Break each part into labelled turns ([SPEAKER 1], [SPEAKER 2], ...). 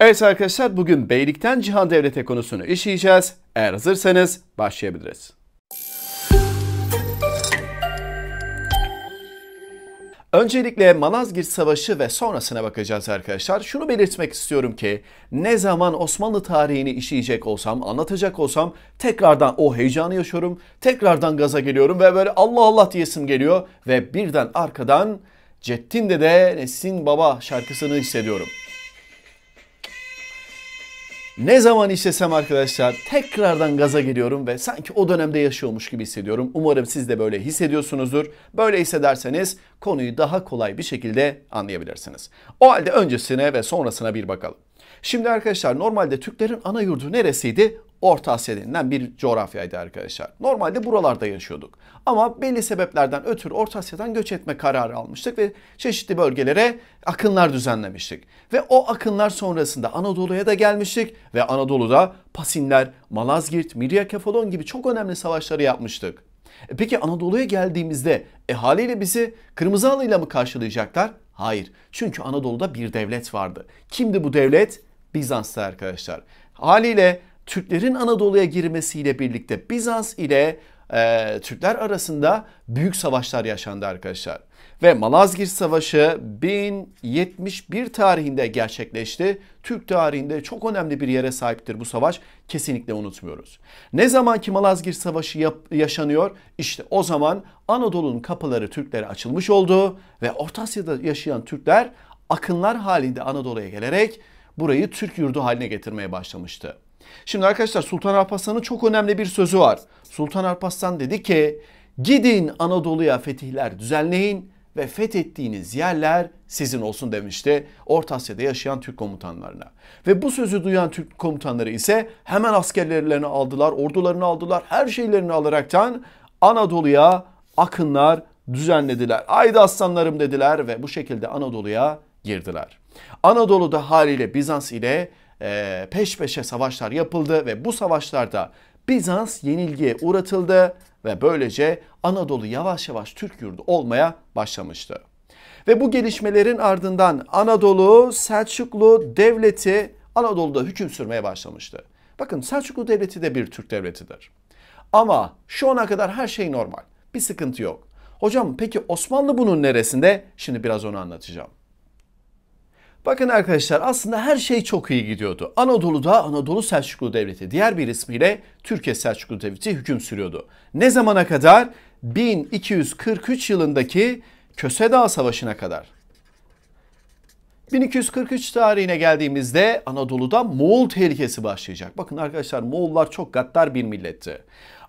[SPEAKER 1] Evet arkadaşlar bugün beylikten cihan devlete konusunu işleyeceğiz. Eğer hazırsanız başlayabiliriz. Öncelikle Malazgirt Savaşı ve sonrasına bakacağız arkadaşlar. Şunu belirtmek istiyorum ki ne zaman Osmanlı tarihini işleyecek olsam, anlatacak olsam tekrardan o heyecanı yaşıyorum. Tekrardan gaza geliyorum ve böyle Allah Allah diyesim geliyor ve birden arkadan Ceddin de Nesin Baba şarkısını hissediyorum. Ne zaman işlesem arkadaşlar tekrardan gaza geliyorum ve sanki o dönemde yaşıyormuş gibi hissediyorum. Umarım siz de böyle hissediyorsunuzdur. Böyle hissederseniz konuyu daha kolay bir şekilde anlayabilirsiniz. O halde öncesine ve sonrasına bir bakalım. Şimdi arkadaşlar normalde Türklerin ana yurdu neresiydi? Orta Asya denilen bir coğrafyaydı arkadaşlar. Normalde buralarda yaşıyorduk. Ama belli sebeplerden ötürü Orta Asya'dan göç etme kararı almıştık ve çeşitli bölgelere akınlar düzenlemiştik. Ve o akınlar sonrasında Anadolu'ya da gelmiştik ve Anadolu'da Pasinler, Malazgirt, Mirya Kefalon gibi çok önemli savaşları yapmıştık. E peki Anadolu'ya geldiğimizde e haliyle bizi kırmızı halıyla mı karşılayacaklar? Hayır. Çünkü Anadolu'da bir devlet vardı. Kimdi bu devlet? Bizans'tı arkadaşlar. Haliyle Türklerin Anadolu'ya girmesiyle birlikte Bizans ile e, Türkler arasında büyük savaşlar yaşandı arkadaşlar. Ve Malazgirt Savaşı 1071 tarihinde gerçekleşti. Türk tarihinde çok önemli bir yere sahiptir bu savaş. Kesinlikle unutmuyoruz. Ne zaman ki Malazgirt Savaşı yap- yaşanıyor işte o zaman Anadolu'nun kapıları Türklere açılmış oldu. Ve Orta Asya'da yaşayan Türkler akınlar halinde Anadolu'ya gelerek burayı Türk yurdu haline getirmeye başlamıştı. Şimdi arkadaşlar Sultan Alparslan'ın çok önemli bir sözü var. Sultan Alparslan dedi ki gidin Anadolu'ya fetihler düzenleyin ve fethettiğiniz yerler sizin olsun demişti Orta Asya'da yaşayan Türk komutanlarına. Ve bu sözü duyan Türk komutanları ise hemen askerlerini aldılar, ordularını aldılar, her şeylerini alaraktan Anadolu'ya akınlar düzenlediler. Haydi aslanlarım dediler ve bu şekilde Anadolu'ya girdiler. Anadolu'da haliyle Bizans ile e, peş peşe savaşlar yapıldı ve bu savaşlarda Bizans yenilgiye uğratıldı ve böylece Anadolu yavaş yavaş Türk yurdu olmaya başlamıştı. Ve bu gelişmelerin ardından Anadolu Selçuklu Devleti Anadolu'da hüküm sürmeye başlamıştı. Bakın Selçuklu Devleti de bir Türk devletidir. Ama şu ana kadar her şey normal. Bir sıkıntı yok. Hocam peki Osmanlı bunun neresinde? Şimdi biraz onu anlatacağım. Bakın arkadaşlar aslında her şey çok iyi gidiyordu. Anadolu'da Anadolu Selçuklu Devleti diğer bir ismiyle Türkiye Selçuklu Devleti hüküm sürüyordu. Ne zamana kadar? 1243 yılındaki Köse Savaşı'na kadar. 1243 tarihine geldiğimizde Anadolu'da Moğol tehlikesi başlayacak. Bakın arkadaşlar Moğollar çok gaddar bir milletti.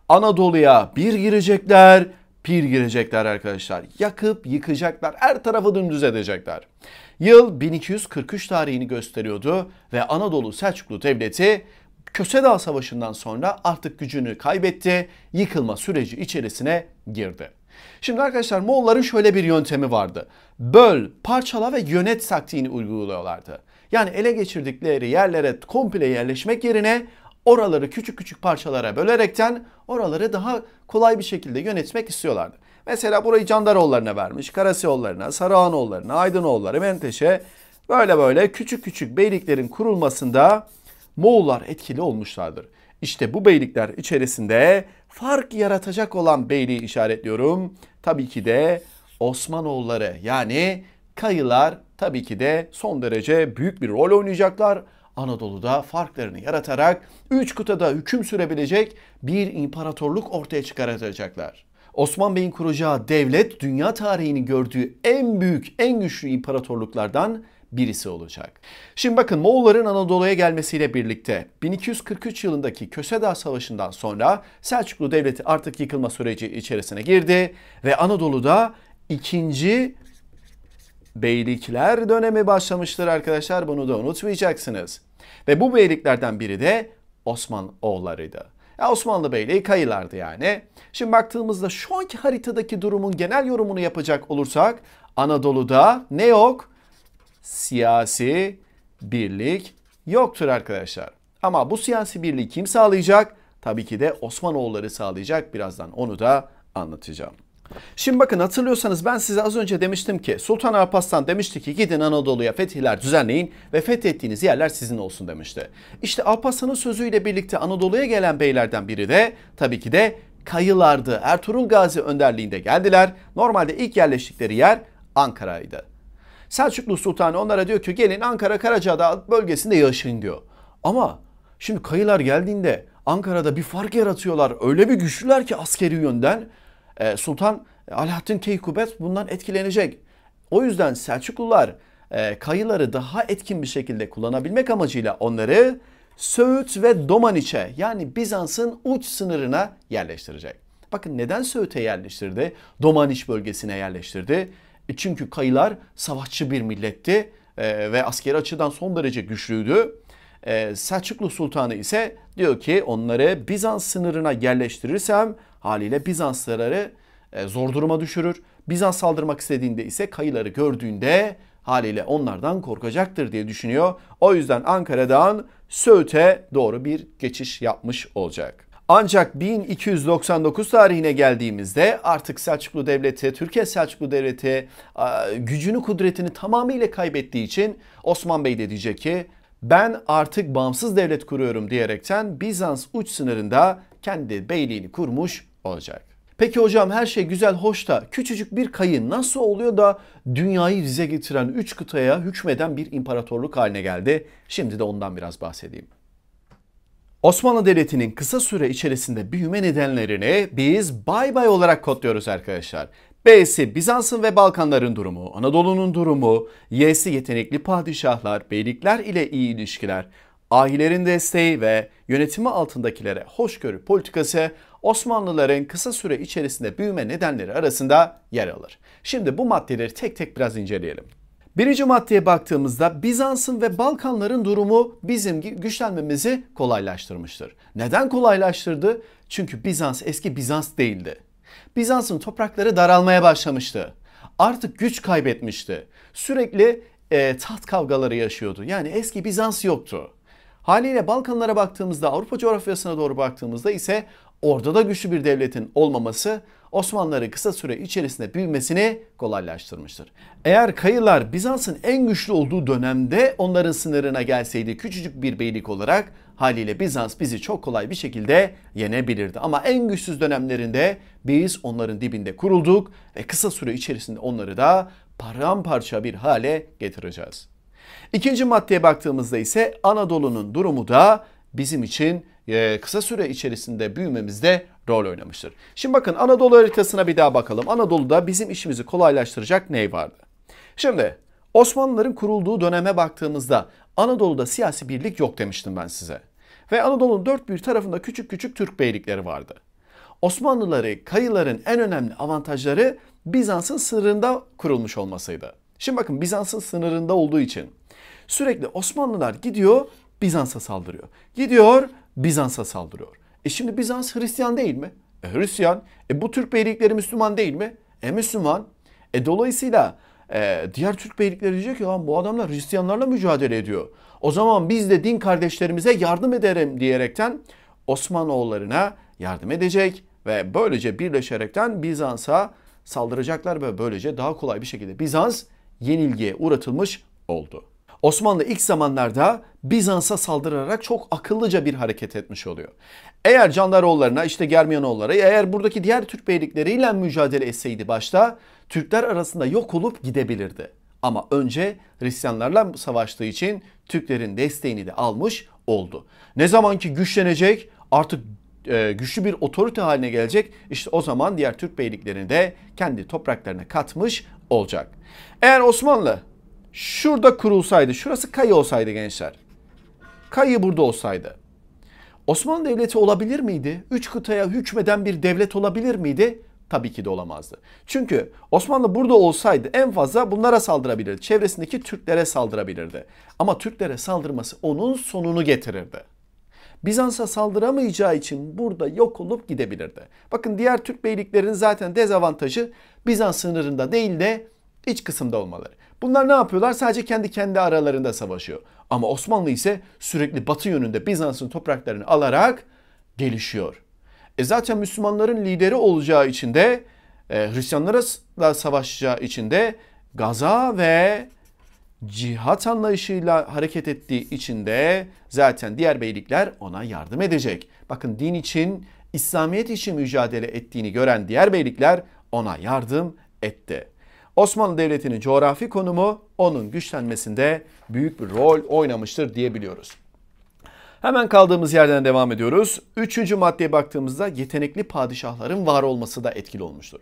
[SPEAKER 1] Anadolu'ya bir girecekler, bir girecekler arkadaşlar. Yakıp yıkacaklar, her tarafı dümdüz edecekler. Yıl 1243 tarihini gösteriyordu ve Anadolu Selçuklu Devleti Köse Kösedağ Savaşı'ndan sonra artık gücünü kaybetti, yıkılma süreci içerisine girdi. Şimdi arkadaşlar Moğolların şöyle bir yöntemi vardı. Böl, parçala ve yönet taktiğini uyguluyorlardı. Yani ele geçirdikleri yerlere komple yerleşmek yerine oraları küçük küçük parçalara bölerekten oraları daha kolay bir şekilde yönetmek istiyorlardı. Mesela burayı Candaroğulları'na vermiş. Karasiyoğulları'na, Sarıhanoğulları'na, Aydınoğulları, Menteşe. Böyle böyle küçük küçük beyliklerin kurulmasında Moğollar etkili olmuşlardır. İşte bu beylikler içerisinde fark yaratacak olan beyliği işaretliyorum. Tabii ki de Osmanoğulları yani Kayılar tabii ki de son derece büyük bir rol oynayacaklar. Anadolu'da farklarını yaratarak üç kıtada hüküm sürebilecek bir imparatorluk ortaya çıkartacaklar. Osman Bey'in kuracağı devlet dünya tarihini gördüğü en büyük, en güçlü imparatorluklardan birisi olacak. Şimdi bakın Moğolların Anadolu'ya gelmesiyle birlikte 1243 yılındaki Kösedağ Savaşı'ndan sonra Selçuklu Devleti artık yıkılma süreci içerisine girdi ve Anadolu'da ikinci beylikler dönemi başlamıştır arkadaşlar. Bunu da unutmayacaksınız. Ve bu beyliklerden biri de oğullarıydı. Osmanlı Beyliği kayılardı yani. Şimdi baktığımızda şu anki haritadaki durumun genel yorumunu yapacak olursak Anadolu'da ne yok? Siyasi birlik yoktur arkadaşlar. Ama bu siyasi birliği kim sağlayacak? Tabii ki de Osmanoğulları sağlayacak. Birazdan onu da anlatacağım. Şimdi bakın hatırlıyorsanız ben size az önce demiştim ki Sultan Alparslan demişti ki gidin Anadolu'ya fetihler düzenleyin ve fethettiğiniz yerler sizin olsun demişti. İşte Alparslan'ın sözüyle birlikte Anadolu'ya gelen beylerden biri de tabii ki de Kayılardı. Ertuğrul Gazi önderliğinde geldiler. Normalde ilk yerleştikleri yer Ankara'ydı. Selçuklu Sultanı onlara diyor ki gelin Ankara Karacadağ bölgesinde yaşayın diyor. Ama şimdi Kayılar geldiğinde Ankara'da bir fark yaratıyorlar. Öyle bir güçlüler ki askeri yönden. E, Sultan e, Alaaddin Keykubet bundan etkilenecek. O yüzden Selçuklular e, kayıları daha etkin bir şekilde kullanabilmek amacıyla onları Söğüt ve Domaniç'e yani Bizans'ın uç sınırına yerleştirecek. Bakın neden Söğüt'e yerleştirdi? Domaniç bölgesine yerleştirdi. çünkü kayılar savaşçı bir milletti ve askeri açıdan son derece güçlüydü. Selçuklu Sultanı ise diyor ki onları Bizans sınırına yerleştirirsem Haliyle Bizanslıları e, zor duruma düşürür. Bizans saldırmak istediğinde ise kayıları gördüğünde haliyle onlardan korkacaktır diye düşünüyor. O yüzden Ankara'dan Söğüt'e doğru bir geçiş yapmış olacak. Ancak 1299 tarihine geldiğimizde artık Selçuklu Devleti, Türkiye Selçuklu Devleti gücünü kudretini tamamıyla kaybettiği için Osman Bey de diyecek ki ben artık bağımsız devlet kuruyorum diyerekten Bizans uç sınırında kendi beyliğini kurmuş olacak. Peki hocam her şey güzel hoş da küçücük bir kayı nasıl oluyor da dünyayı dize getiren 3 kıtaya hükmeden bir imparatorluk haline geldi? Şimdi de ondan biraz bahsedeyim. Osmanlı Devleti'nin kısa süre içerisinde büyüme nedenlerini biz bay bay olarak kodluyoruz arkadaşlar. B'si Bizans'ın ve Balkanların durumu, Anadolu'nun durumu, Y'si yetenekli padişahlar, beylikler ile iyi ilişkiler, ahilerin desteği ve yönetimi altındakilere hoşgörü politikası Osmanlıların kısa süre içerisinde büyüme nedenleri arasında yer alır. Şimdi bu maddeleri tek tek biraz inceleyelim. Birinci maddeye baktığımızda Bizans'ın ve Balkanların durumu bizim güçlenmemizi kolaylaştırmıştır. Neden kolaylaştırdı? Çünkü Bizans eski Bizans değildi. Bizans'ın toprakları daralmaya başlamıştı. Artık güç kaybetmişti. Sürekli e, taht kavgaları yaşıyordu. Yani eski Bizans yoktu. Haliyle Balkanlara baktığımızda, Avrupa coğrafyasına doğru baktığımızda ise Orada da güçlü bir devletin olmaması Osmanlıları kısa süre içerisinde büyümesini kolaylaştırmıştır. Eğer Kayılar Bizans'ın en güçlü olduğu dönemde onların sınırına gelseydi küçücük bir beylik olarak haliyle Bizans bizi çok kolay bir şekilde yenebilirdi. Ama en güçsüz dönemlerinde biz onların dibinde kurulduk ve kısa süre içerisinde onları da paramparça bir hale getireceğiz. İkinci maddeye baktığımızda ise Anadolu'nun durumu da bizim için ee, kısa süre içerisinde büyümemizde rol oynamıştır. Şimdi bakın Anadolu haritasına bir daha bakalım. Anadolu'da bizim işimizi kolaylaştıracak ne vardı? Şimdi Osmanlıların kurulduğu döneme baktığımızda Anadolu'da siyasi birlik yok demiştim ben size. Ve Anadolu'nun dört bir tarafında küçük küçük Türk beylikleri vardı. Osmanlıları, Kayıların en önemli avantajları Bizans'ın sınırında kurulmuş olmasıydı. Şimdi bakın Bizans'ın sınırında olduğu için sürekli Osmanlılar gidiyor Bizans'a saldırıyor. Gidiyor Bizans'a saldırıyor. E şimdi Bizans Hristiyan değil mi? E Hristiyan. E bu Türk beylikleri Müslüman değil mi? E Müslüman. E dolayısıyla e, diğer Türk beylikleri diyecek ki lan bu adamlar Hristiyanlarla mücadele ediyor. O zaman biz de din kardeşlerimize yardım ederim diyerekten Osmanoğullarına yardım edecek ve böylece birleşerekten Bizans'a saldıracaklar ve böylece daha kolay bir şekilde Bizans yenilgiye uğratılmış oldu. Osmanlı ilk zamanlarda Bizans'a saldırarak çok akıllıca bir hareket etmiş oluyor. Eğer Candaroğullarına işte Germiyanoğullara eğer buradaki diğer Türk beylikleriyle mücadele etseydi başta Türkler arasında yok olup gidebilirdi. Ama önce Hristiyanlarla savaştığı için Türklerin desteğini de almış oldu. Ne zaman ki güçlenecek artık e, güçlü bir otorite haline gelecek işte o zaman diğer Türk beyliklerini de kendi topraklarına katmış olacak. Eğer Osmanlı şurada kurulsaydı, şurası kayı olsaydı gençler. Kayı burada olsaydı. Osmanlı Devleti olabilir miydi? Üç kıtaya hükmeden bir devlet olabilir miydi? Tabii ki de olamazdı. Çünkü Osmanlı burada olsaydı en fazla bunlara saldırabilirdi. Çevresindeki Türklere saldırabilirdi. Ama Türklere saldırması onun sonunu getirirdi. Bizans'a saldıramayacağı için burada yok olup gidebilirdi. Bakın diğer Türk beyliklerin zaten dezavantajı Bizans sınırında değil de iç kısımda olmaları. Bunlar ne yapıyorlar? Sadece kendi kendi aralarında savaşıyor. Ama Osmanlı ise sürekli batı yönünde Bizans'ın topraklarını alarak gelişiyor. E zaten Müslümanların lideri olacağı için de e, Hristiyanlara da savaşacağı için de gaza ve cihat anlayışıyla hareket ettiği için de zaten diğer beylikler ona yardım edecek. Bakın din için, İslamiyet için mücadele ettiğini gören diğer beylikler ona yardım etti. Osmanlı Devleti'nin coğrafi konumu onun güçlenmesinde büyük bir rol oynamıştır diyebiliyoruz. Hemen kaldığımız yerden devam ediyoruz. Üçüncü maddeye baktığımızda yetenekli padişahların var olması da etkili olmuştur.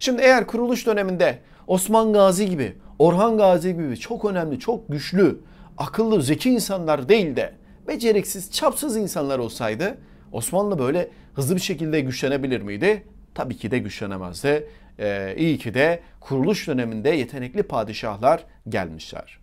[SPEAKER 1] Şimdi eğer kuruluş döneminde Osman Gazi gibi, Orhan Gazi gibi çok önemli, çok güçlü, akıllı, zeki insanlar değil de beceriksiz, çapsız insanlar olsaydı Osmanlı böyle hızlı bir şekilde güçlenebilir miydi? Tabii ki de güçlenemezdi e, iyi ki de kuruluş döneminde yetenekli padişahlar gelmişler.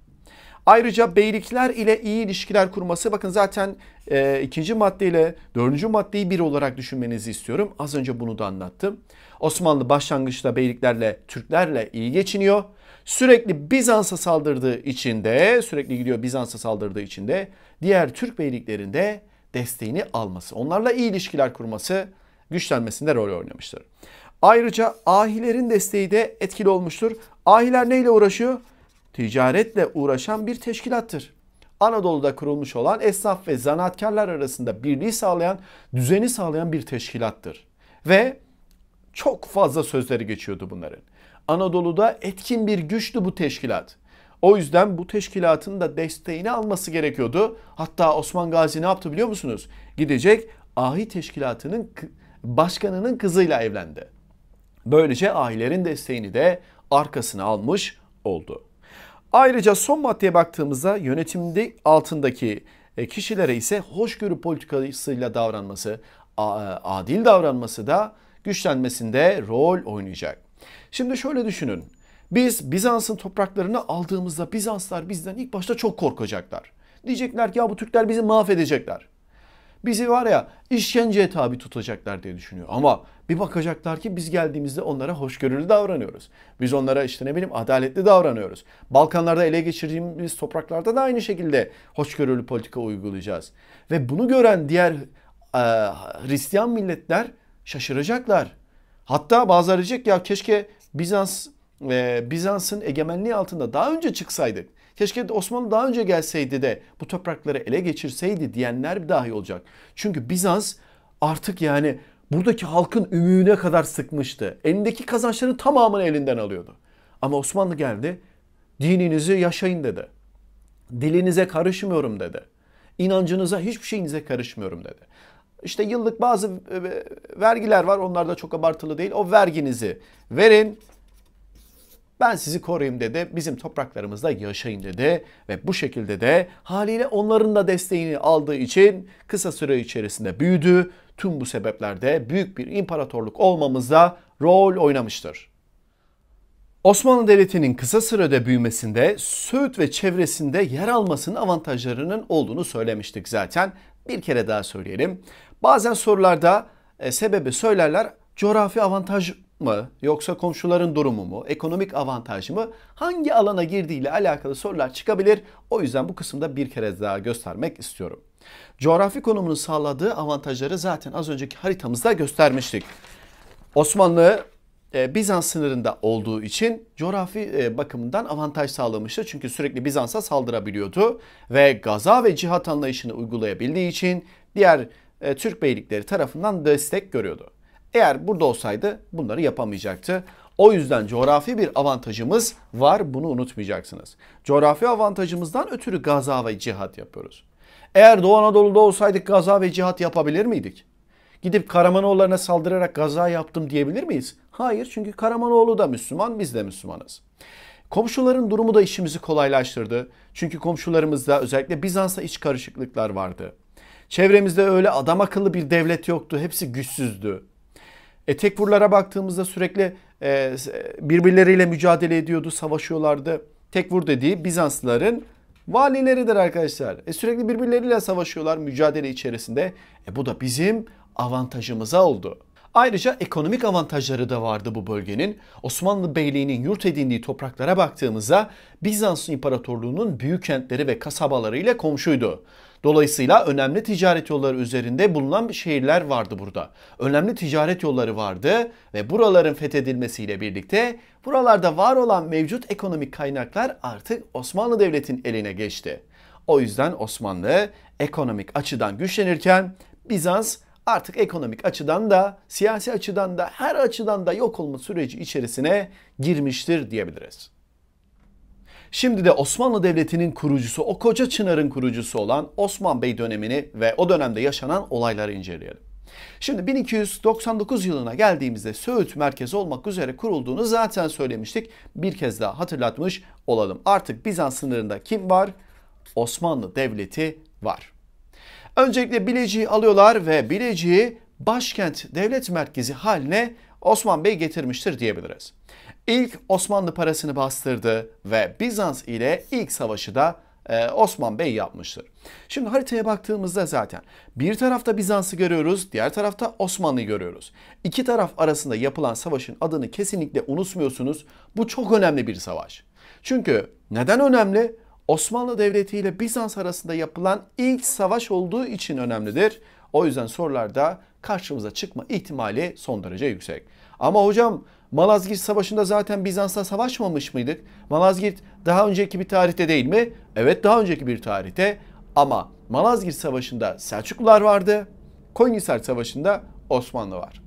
[SPEAKER 1] Ayrıca beylikler ile iyi ilişkiler kurması bakın zaten e, ikinci maddeyle dördüncü maddeyi bir olarak düşünmenizi istiyorum. Az önce bunu da anlattım. Osmanlı başlangıçta beyliklerle Türklerle iyi geçiniyor. Sürekli Bizans'a saldırdığı için de sürekli gidiyor Bizans'a saldırdığı için de diğer Türk beyliklerinde desteğini alması onlarla iyi ilişkiler kurması güçlenmesinde rol oynamıştır. Ayrıca ahilerin desteği de etkili olmuştur. Ahiler neyle uğraşıyor? Ticaretle uğraşan bir teşkilattır. Anadolu'da kurulmuş olan esnaf ve zanaatkarlar arasında birliği sağlayan, düzeni sağlayan bir teşkilattır. Ve çok fazla sözleri geçiyordu bunların. Anadolu'da etkin bir güçtü bu teşkilat. O yüzden bu teşkilatın da desteğini alması gerekiyordu. Hatta Osman Gazi ne yaptı biliyor musunuz? Gidecek Ahi Teşkilatı'nın başkanının kızıyla evlendi. Böylece ailelerin desteğini de arkasına almış oldu. Ayrıca son maddeye baktığımızda yönetimde altındaki e, kişilere ise hoşgörü politikasıyla davranması, e, adil davranması da güçlenmesinde rol oynayacak. Şimdi şöyle düşünün. Biz Bizans'ın topraklarını aldığımızda Bizanslar bizden ilk başta çok korkacaklar. Diyecekler ki ya bu Türkler bizi mahvedecekler. Bizi var ya işkenceye tabi tutacaklar diye düşünüyor. Ama bir bakacaklar ki biz geldiğimizde onlara hoşgörülü davranıyoruz. Biz onlara işte ne bileyim adaletli davranıyoruz. Balkanlarda ele geçirdiğimiz topraklarda da aynı şekilde hoşgörülü politika uygulayacağız. Ve bunu gören diğer e, Hristiyan milletler şaşıracaklar. Hatta bazıları diyecek ya keşke Bizans e, Bizans'ın egemenliği altında daha önce çıksaydık. Keşke Osmanlı daha önce gelseydi de bu toprakları ele geçirseydi diyenler dahi olacak. Çünkü Bizans artık yani buradaki halkın ümüğüne kadar sıkmıştı. Elindeki kazançların tamamını elinden alıyordu. Ama Osmanlı geldi, dininizi yaşayın dedi. Dilinize karışmıyorum dedi. İnancınıza hiçbir şeyinize karışmıyorum dedi. İşte yıllık bazı e, e, vergiler var. Onlar da çok abartılı değil. O verginizi verin. Ben sizi koruyayım dedi. Bizim topraklarımızda yaşayın dedi. Ve bu şekilde de haliyle onların da desteğini aldığı için kısa süre içerisinde büyüdü. Tüm bu sebeplerde büyük bir imparatorluk olmamızda rol oynamıştır. Osmanlı Devleti'nin kısa sürede büyümesinde Söğüt ve çevresinde yer almasının avantajlarının olduğunu söylemiştik zaten. Bir kere daha söyleyelim. Bazen sorularda e, sebebi söylerler coğrafi avantaj mı yoksa komşuların durumu mu, ekonomik avantaj mı hangi alana girdiği ile alakalı sorular çıkabilir. O yüzden bu kısımda bir kere daha göstermek istiyorum. Coğrafi konumunun sağladığı avantajları zaten az önceki haritamızda göstermiştik. Osmanlı e, Bizans sınırında olduğu için coğrafi e, bakımından avantaj sağlamıştı. Çünkü sürekli Bizans'a saldırabiliyordu ve gaza ve cihat anlayışını uygulayabildiği için diğer e, Türk beylikleri tarafından destek görüyordu. Eğer burada olsaydı bunları yapamayacaktı. O yüzden coğrafi bir avantajımız var bunu unutmayacaksınız. Coğrafi avantajımızdan ötürü gaza ve cihat yapıyoruz. Eğer Doğu Anadolu'da olsaydık gaza ve cihat yapabilir miydik? Gidip Karamanoğullarına saldırarak gaza yaptım diyebilir miyiz? Hayır çünkü Karamanoğlu da Müslüman biz de Müslümanız. Komşuların durumu da işimizi kolaylaştırdı. Çünkü komşularımızda özellikle Bizans'ta iç karışıklıklar vardı. Çevremizde öyle adam akıllı bir devlet yoktu. Hepsi güçsüzdü. E, tekfurlara baktığımızda sürekli e, birbirleriyle mücadele ediyordu, savaşıyorlardı. Tekfur dediği Bizanslıların valileridir arkadaşlar. E, sürekli birbirleriyle savaşıyorlar mücadele içerisinde. E, bu da bizim avantajımıza oldu. Ayrıca ekonomik avantajları da vardı bu bölgenin. Osmanlı Beyliği'nin yurt edindiği topraklara baktığımızda Bizans İmparatorluğu'nun büyük kentleri ve kasabalarıyla komşuydu. Dolayısıyla önemli ticaret yolları üzerinde bulunan şehirler vardı burada. Önemli ticaret yolları vardı ve buraların fethedilmesiyle birlikte buralarda var olan mevcut ekonomik kaynaklar artık Osmanlı Devleti'nin eline geçti. O yüzden Osmanlı ekonomik açıdan güçlenirken Bizans artık ekonomik açıdan da siyasi açıdan da her açıdan da yok olma süreci içerisine girmiştir diyebiliriz. Şimdi de Osmanlı Devleti'nin kurucusu, o koca çınarın kurucusu olan Osman Bey dönemini ve o dönemde yaşanan olayları inceleyelim. Şimdi 1299 yılına geldiğimizde Söğüt merkezi olmak üzere kurulduğunu zaten söylemiştik. Bir kez daha hatırlatmış olalım. Artık Bizans sınırında kim var? Osmanlı Devleti var. Öncelikle Bilecik'i alıyorlar ve Bilecik'i başkent devlet merkezi haline Osman Bey getirmiştir diyebiliriz ilk Osmanlı parasını bastırdı ve Bizans ile ilk savaşı da e, Osman Bey yapmıştır. Şimdi haritaya baktığımızda zaten bir tarafta Bizans'ı görüyoruz, diğer tarafta Osmanlı'yı görüyoruz. İki taraf arasında yapılan savaşın adını kesinlikle unutmuyorsunuz. Bu çok önemli bir savaş. Çünkü neden önemli? Osmanlı Devleti ile Bizans arasında yapılan ilk savaş olduğu için önemlidir. O yüzden sorularda karşımıza çıkma ihtimali son derece yüksek. Ama hocam Malazgirt Savaşı'nda zaten Bizans'la savaşmamış mıydık? Malazgirt daha önceki bir tarihte değil mi? Evet daha önceki bir tarihte ama Malazgirt Savaşı'nda Selçuklular vardı. Koyunhisar Savaşı'nda Osmanlı var.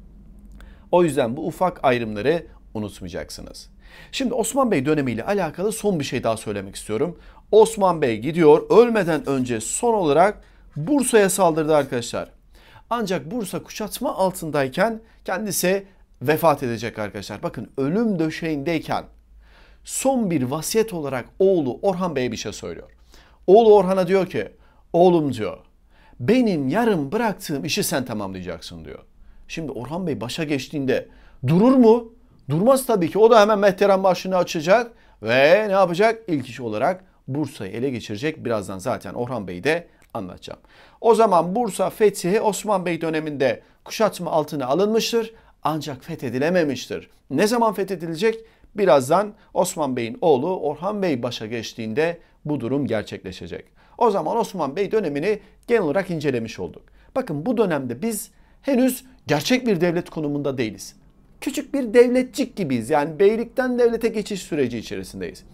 [SPEAKER 1] O yüzden bu ufak ayrımları unutmayacaksınız. Şimdi Osman Bey dönemiyle alakalı son bir şey daha söylemek istiyorum. Osman Bey gidiyor ölmeden önce son olarak Bursa'ya saldırdı arkadaşlar. Ancak Bursa kuşatma altındayken kendisi vefat edecek arkadaşlar. Bakın ölüm döşeğindeyken son bir vasiyet olarak oğlu Orhan Bey'e bir şey söylüyor. Oğlu Orhan'a diyor ki oğlum diyor benim yarım bıraktığım işi sen tamamlayacaksın diyor. Şimdi Orhan Bey başa geçtiğinde durur mu? Durmaz tabii ki. O da hemen mehteran başını açacak ve ne yapacak? İlk iş olarak Bursa'yı ele geçirecek. Birazdan zaten Orhan Bey de anlatacağım. O zaman Bursa fethi Osman Bey döneminde kuşatma altına alınmıştır ancak fethedilememiştir. Ne zaman fethedilecek? Birazdan Osman Bey'in oğlu Orhan Bey başa geçtiğinde bu durum gerçekleşecek. O zaman Osman Bey dönemini genel olarak incelemiş olduk. Bakın bu dönemde biz henüz gerçek bir devlet konumunda değiliz. Küçük bir devletçik gibiyiz. Yani beylikten devlete geçiş süreci içerisindeyiz.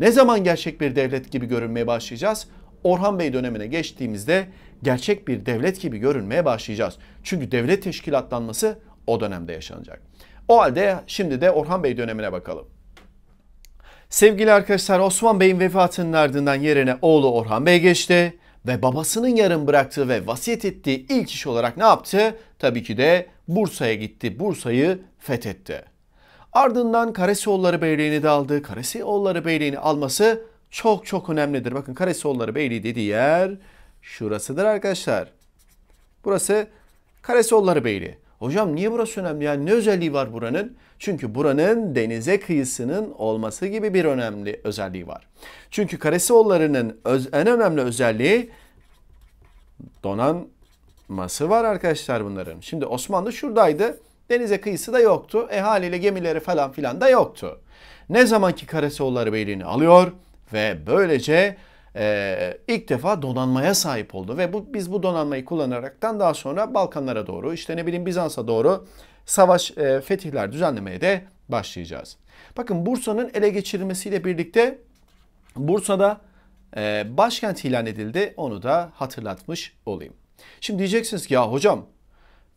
[SPEAKER 1] Ne zaman gerçek bir devlet gibi görünmeye başlayacağız? Orhan Bey dönemine geçtiğimizde gerçek bir devlet gibi görünmeye başlayacağız. Çünkü devlet teşkilatlanması o dönemde yaşanacak. O halde şimdi de Orhan Bey dönemine bakalım. Sevgili arkadaşlar Osman Bey'in vefatının ardından yerine oğlu Orhan Bey geçti ve babasının yarım bıraktığı ve vasiyet ettiği ilk iş olarak ne yaptı? Tabii ki de Bursa'ya gitti. Bursa'yı fethetti. Ardından Karesioğulları Beyliği'ni de aldı. Karesioğulları Beyliği'ni alması çok çok önemlidir. Bakın Karesioğulları Beyliği dediği yer şurasıdır arkadaşlar. Burası Karesioğulları Beyliği. Hocam niye burası önemli? Yani ne özelliği var buranın? Çünkü buranın denize kıyısının olması gibi bir önemli özelliği var. Çünkü Karesioğulları'nın en önemli özelliği donanması var arkadaşlar bunların. Şimdi Osmanlı şuradaydı. Denize kıyısı da yoktu. E haliyle gemileri falan filan da yoktu. Ne zamanki Karesioğulları Beyliğini alıyor ve böylece e, ilk defa donanmaya sahip oldu ve bu biz bu donanmayı kullanaraktan daha sonra Balkanlara doğru işte ne bileyim Bizans'a doğru savaş e, fetihler düzenlemeye de başlayacağız. Bakın Bursa'nın ele geçirilmesiyle birlikte Bursa'da e, başkent ilan edildi. Onu da hatırlatmış olayım. Şimdi diyeceksiniz ki ya hocam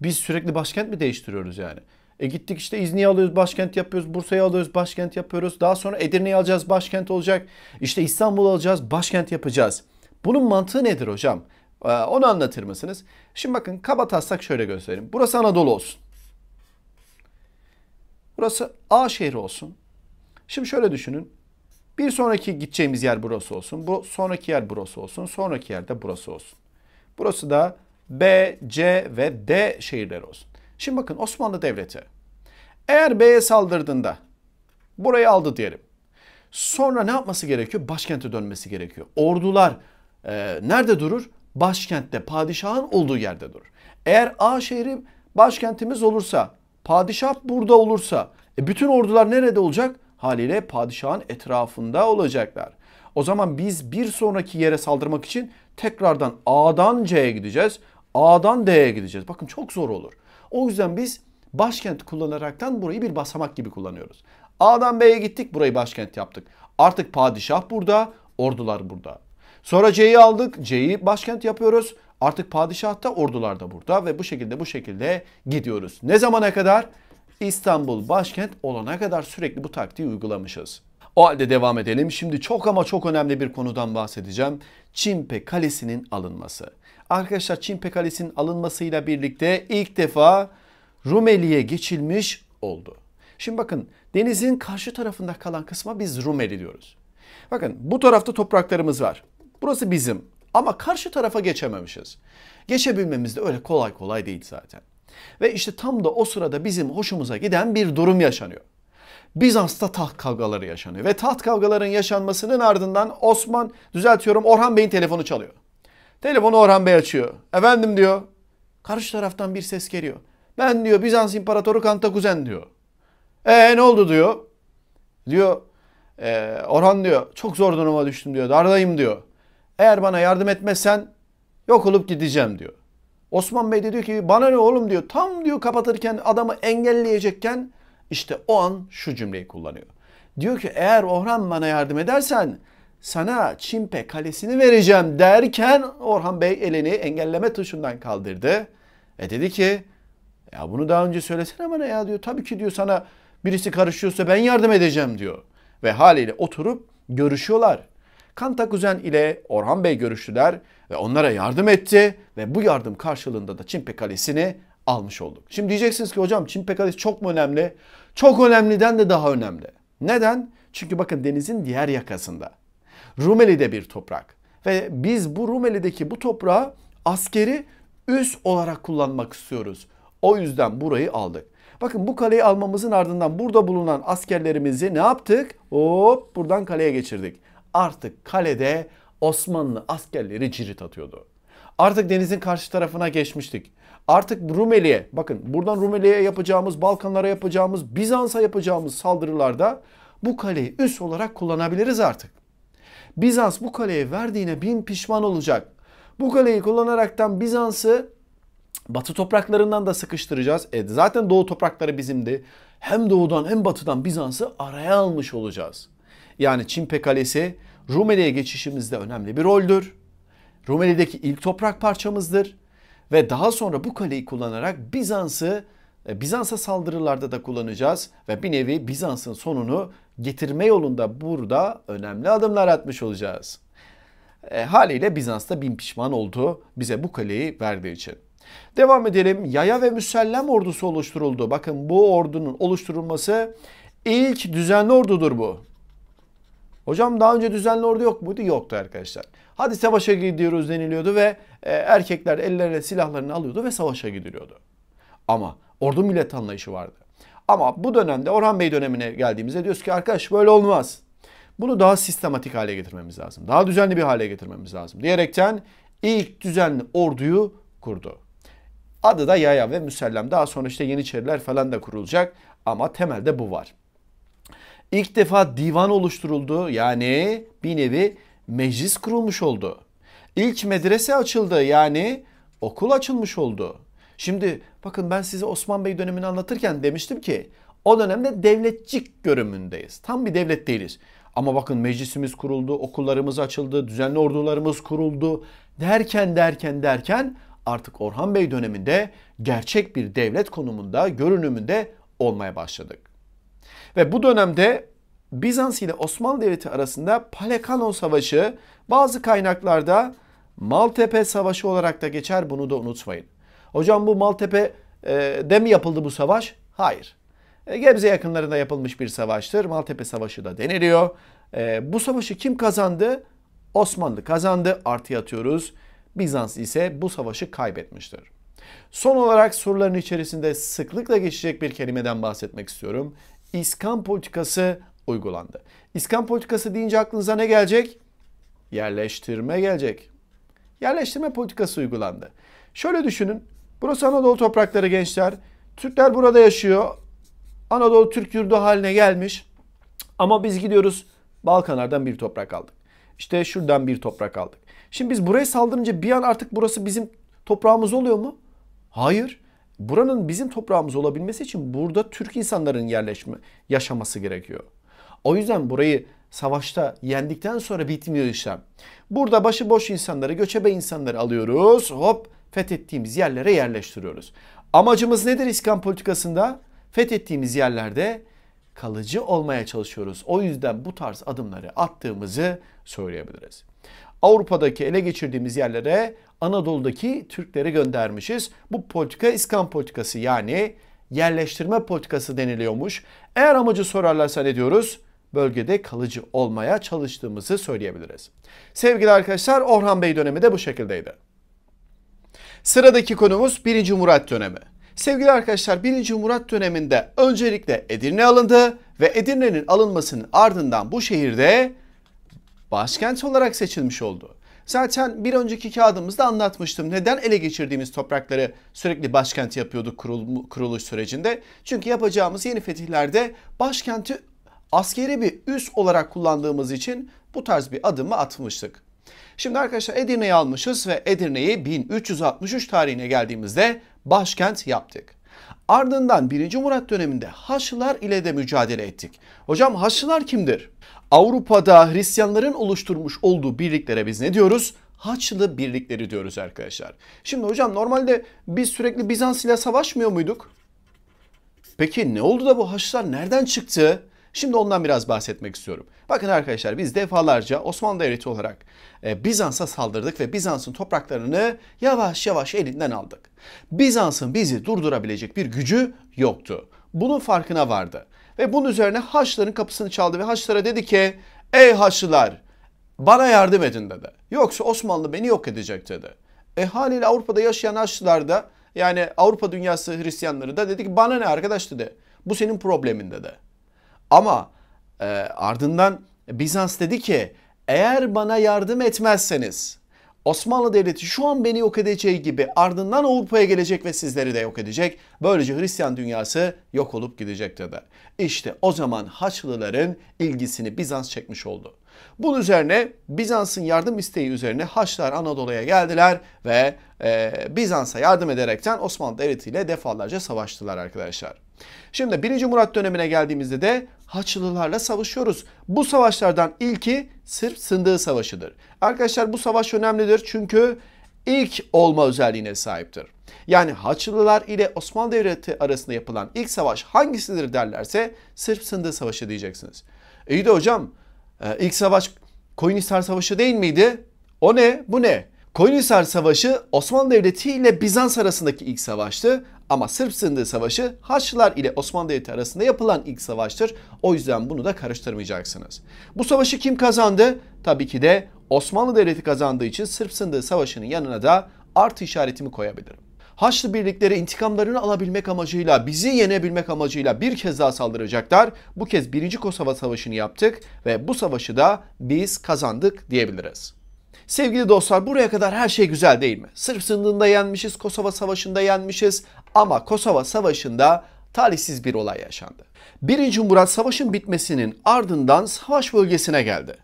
[SPEAKER 1] biz sürekli başkent mi değiştiriyoruz yani? E gittik işte İzni'yi alıyoruz başkent yapıyoruz. Bursa'yı alıyoruz başkent yapıyoruz. Daha sonra Edirne'yi alacağız başkent olacak. İşte İstanbul alacağız başkent yapacağız. Bunun mantığı nedir hocam? Ee, onu anlatır mısınız? Şimdi bakın kaba taslak şöyle göstereyim. Burası Anadolu olsun. Burası A şehri olsun. Şimdi şöyle düşünün. Bir sonraki gideceğimiz yer burası olsun. Bu sonraki yer burası olsun. Sonraki yer de burası olsun. Burası da B, C ve D şehirler olsun. Şimdi bakın Osmanlı Devleti eğer B'ye saldırdığında burayı aldı diyelim. Sonra ne yapması gerekiyor? Başkente dönmesi gerekiyor. Ordular e, nerede durur? Başkentte, padişahın olduğu yerde durur. Eğer A şehri başkentimiz olursa, padişah burada olursa, e, bütün ordular nerede olacak? Haliyle padişahın etrafında olacaklar. O zaman biz bir sonraki yere saldırmak için tekrardan A'dan C'ye gideceğiz. A'dan D'ye gideceğiz. Bakın çok zor olur. O yüzden biz başkent kullanaraktan burayı bir basamak gibi kullanıyoruz. A'dan B'ye gittik burayı başkent yaptık. Artık padişah burada, ordular burada. Sonra C'yi aldık, C'yi başkent yapıyoruz. Artık padişah da ordular da burada ve bu şekilde bu şekilde gidiyoruz. Ne zamana kadar? İstanbul başkent olana kadar sürekli bu taktiği uygulamışız. O halde devam edelim. Şimdi çok ama çok önemli bir konudan bahsedeceğim. Çimpe Kalesi'nin alınması. Arkadaşlar Çin Pekalesi'nin alınmasıyla birlikte ilk defa Rumeli'ye geçilmiş oldu. Şimdi bakın denizin karşı tarafında kalan kısma biz Rumeli diyoruz. Bakın bu tarafta topraklarımız var. Burası bizim ama karşı tarafa geçememişiz. Geçebilmemiz de öyle kolay kolay değil zaten. Ve işte tam da o sırada bizim hoşumuza giden bir durum yaşanıyor. Bizans'ta taht kavgaları yaşanıyor ve taht kavgaların yaşanmasının ardından Osman düzeltiyorum Orhan Bey'in telefonu çalıyor. Telefonu Orhan Bey açıyor. Efendim diyor. Karşı taraftan bir ses geliyor. Ben diyor Bizans İmparatoru Kantakuzen diyor. E ne oldu diyor. Diyor e, Orhan diyor çok zor duruma düştüm diyor. Dardayım diyor. Eğer bana yardım etmezsen yok olup gideceğim diyor. Osman Bey de diyor ki bana ne oğlum diyor. Tam diyor kapatırken adamı engelleyecekken işte o an şu cümleyi kullanıyor. Diyor ki eğer Orhan bana yardım edersen sana Çimpe kalesini vereceğim derken Orhan Bey elini engelleme tuşundan kaldırdı. Ve dedi ki ya bunu daha önce söylesene bana ya diyor. Tabii ki diyor sana birisi karışıyorsa ben yardım edeceğim diyor. Ve haliyle oturup görüşüyorlar. Kanta Kuzen ile Orhan Bey görüştüler ve onlara yardım etti ve bu yardım karşılığında da Çimpe Kalesi'ni almış olduk. Şimdi diyeceksiniz ki hocam Çimpe Kalesi çok mu önemli? Çok önemliden de daha önemli. Neden? Çünkü bakın denizin diğer yakasında. Rumeli'de bir toprak. Ve biz bu Rumeli'deki bu toprağı askeri üs olarak kullanmak istiyoruz. O yüzden burayı aldık. Bakın bu kaleyi almamızın ardından burada bulunan askerlerimizi ne yaptık? Hop buradan kaleye geçirdik. Artık kalede Osmanlı askerleri cirit atıyordu. Artık denizin karşı tarafına geçmiştik. Artık Rumeli'ye bakın buradan Rumeli'ye yapacağımız, Balkanlara yapacağımız, Bizans'a yapacağımız saldırılarda bu kaleyi üs olarak kullanabiliriz artık. Bizans bu kaleye verdiğine bin pişman olacak. Bu kaleyi kullanaraktan Bizans'ı batı topraklarından da sıkıştıracağız. E zaten doğu toprakları bizimdi. Hem doğudan hem batıdan Bizans'ı araya almış olacağız. Yani Çimpe Kalesi Rumeli'ye geçişimizde önemli bir roldür. Rumeli'deki ilk toprak parçamızdır. Ve daha sonra bu kaleyi kullanarak Bizans'ı e, Bizans'a saldırılarda da kullanacağız ve bir nevi Bizans'ın sonunu getirme yolunda burada önemli adımlar atmış olacağız. E, haliyle Bizans da bin pişman oldu bize bu kaleyi verdiği için. Devam edelim. Yaya ve Müsellem ordusu oluşturuldu. Bakın bu ordunun oluşturulması ilk düzenli ordudur bu. Hocam daha önce düzenli ordu yok muydu? Yoktu arkadaşlar. Hadi savaşa gidiyoruz deniliyordu ve e, erkekler ellerine silahlarını alıyordu ve savaşa gidiliyordu. Ama ordu millet anlayışı vardı. Ama bu dönemde Orhan Bey dönemine geldiğimizde diyoruz ki arkadaş böyle olmaz. Bunu daha sistematik hale getirmemiz lazım. Daha düzenli bir hale getirmemiz lazım. Diyerekten ilk düzenli orduyu kurdu. Adı da Yaya ve Müsellem. Daha sonra işte Yeniçeriler falan da kurulacak ama temelde bu var. İlk defa divan oluşturuldu. Yani bir nevi meclis kurulmuş oldu. İlk medrese açıldı. Yani okul açılmış oldu. Şimdi bakın ben size Osman Bey dönemini anlatırken demiştim ki o dönemde devletçik görümündeyiz, Tam bir devlet değiliz. Ama bakın meclisimiz kuruldu, okullarımız açıldı, düzenli ordularımız kuruldu. Derken derken derken artık Orhan Bey döneminde gerçek bir devlet konumunda, görünümünde olmaya başladık. Ve bu dönemde Bizans ile Osmanlı Devleti arasında Palekano Savaşı bazı kaynaklarda Maltepe Savaşı olarak da geçer bunu da unutmayın. Hocam bu Maltepe'de e, mi yapıldı bu savaş? Hayır. E, Gebze yakınlarında yapılmış bir savaştır. Maltepe Savaşı da deniliyor. E, bu savaşı kim kazandı? Osmanlı kazandı. Artı atıyoruz. Bizans ise bu savaşı kaybetmiştir. Son olarak soruların içerisinde sıklıkla geçecek bir kelimeden bahsetmek istiyorum. İskan politikası uygulandı. İskan politikası deyince aklınıza ne gelecek? Yerleştirme gelecek. Yerleştirme politikası uygulandı. Şöyle düşünün Burası Anadolu toprakları gençler. Türkler burada yaşıyor. Anadolu Türk yurdu haline gelmiş. Ama biz gidiyoruz Balkanlardan bir toprak aldık. İşte şuradan bir toprak aldık. Şimdi biz buraya saldırınca bir an artık burası bizim toprağımız oluyor mu? Hayır. Buranın bizim toprağımız olabilmesi için burada Türk insanların yerleşme, yaşaması gerekiyor. O yüzden burayı savaşta yendikten sonra bitmiyor işlem. Burada başıboş insanları, göçebe insanları alıyoruz. Hop fethettiğimiz yerlere yerleştiriyoruz. Amacımız nedir iskan politikasında? Fethettiğimiz yerlerde kalıcı olmaya çalışıyoruz. O yüzden bu tarz adımları attığımızı söyleyebiliriz. Avrupa'daki ele geçirdiğimiz yerlere Anadolu'daki Türkleri göndermişiz. Bu politika iskan politikası yani yerleştirme politikası deniliyormuş. Eğer amacı sorarlarsa ne diyoruz? Bölgede kalıcı olmaya çalıştığımızı söyleyebiliriz. Sevgili arkadaşlar Orhan Bey dönemi de bu şekildeydi. Sıradaki konumuz 1. Murat dönemi. Sevgili arkadaşlar 1. Murat döneminde öncelikle Edirne alındı ve Edirne'nin alınmasının ardından bu şehirde başkent olarak seçilmiş oldu. Zaten bir önceki kağıdımızda anlatmıştım. Neden ele geçirdiğimiz toprakları sürekli başkent yapıyorduk kurul, kuruluş sürecinde? Çünkü yapacağımız yeni fetihlerde başkenti askeri bir üs olarak kullandığımız için bu tarz bir adımı atmıştık. Şimdi arkadaşlar Edirne'yi almışız ve Edirne'yi 1363 tarihine geldiğimizde başkent yaptık. Ardından 1. Murat döneminde Haçlılar ile de mücadele ettik. Hocam Haçlılar kimdir? Avrupa'da Hristiyanların oluşturmuş olduğu birliklere biz ne diyoruz? Haçlı birlikleri diyoruz arkadaşlar. Şimdi hocam normalde biz sürekli Bizans ile savaşmıyor muyduk? Peki ne oldu da bu Haçlılar nereden çıktı? Şimdi ondan biraz bahsetmek istiyorum. Bakın arkadaşlar biz defalarca Osmanlı Devleti olarak e, Bizans'a saldırdık ve Bizans'ın topraklarını yavaş yavaş elinden aldık. Bizans'ın bizi durdurabilecek bir gücü yoktu. Bunun farkına vardı. Ve bunun üzerine Haçlıların kapısını çaldı ve Haçlılara dedi ki Ey Haçlılar bana yardım edin dedi. Yoksa Osmanlı beni yok edecek dedi. E haliyle Avrupa'da yaşayan Haçlılar da yani Avrupa dünyası Hristiyanları da dedi ki bana ne arkadaş dedi. Bu senin problemin dedi. Ama e, ardından Bizans dedi ki eğer bana yardım etmezseniz Osmanlı Devleti şu an beni yok edeceği gibi ardından Avrupa'ya gelecek ve sizleri de yok edecek. Böylece Hristiyan dünyası yok olup gidecek dedi. İşte o zaman Haçlıların ilgisini Bizans çekmiş oldu. Bunun üzerine Bizans'ın yardım isteği üzerine Haçlar Anadolu'ya geldiler ve e, Bizans'a yardım ederekten Osmanlı Devleti ile defalarca savaştılar arkadaşlar. Şimdi 1. Murat dönemine geldiğimizde de Haçlılarla savaşıyoruz. Bu savaşlardan ilki Sırp Sındığı Savaşı'dır. Arkadaşlar bu savaş önemlidir çünkü ilk olma özelliğine sahiptir. Yani Haçlılar ile Osmanlı Devleti arasında yapılan ilk savaş hangisidir derlerse Sırp Sındığı Savaşı diyeceksiniz. İyi de hocam e, ilk savaş Koyunhisar Savaşı değil miydi? O ne? Bu ne? Koyunhisar Savaşı Osmanlı Devleti ile Bizans arasındaki ilk savaştı ama Sırp Sındığı Savaşı Haçlılar ile Osmanlı Devleti arasında yapılan ilk savaştır. O yüzden bunu da karıştırmayacaksınız. Bu savaşı kim kazandı? Tabii ki de Osmanlı Devleti kazandığı için Sırp Sındığı Savaşı'nın yanına da artı işaretimi koyabilirim. Haçlı birlikleri intikamlarını alabilmek amacıyla, bizi yenebilmek amacıyla bir kez daha saldıracaklar. Bu kez 1. Kosova Savaşı'nı yaptık ve bu savaşı da biz kazandık diyebiliriz. Sevgili dostlar buraya kadar her şey güzel değil mi? Sırp sındığında yenmişiz, Kosova Savaşı'nda yenmişiz ama Kosova Savaşı'nda talihsiz bir olay yaşandı. Birinci Murat savaşın bitmesinin ardından savaş bölgesine geldi.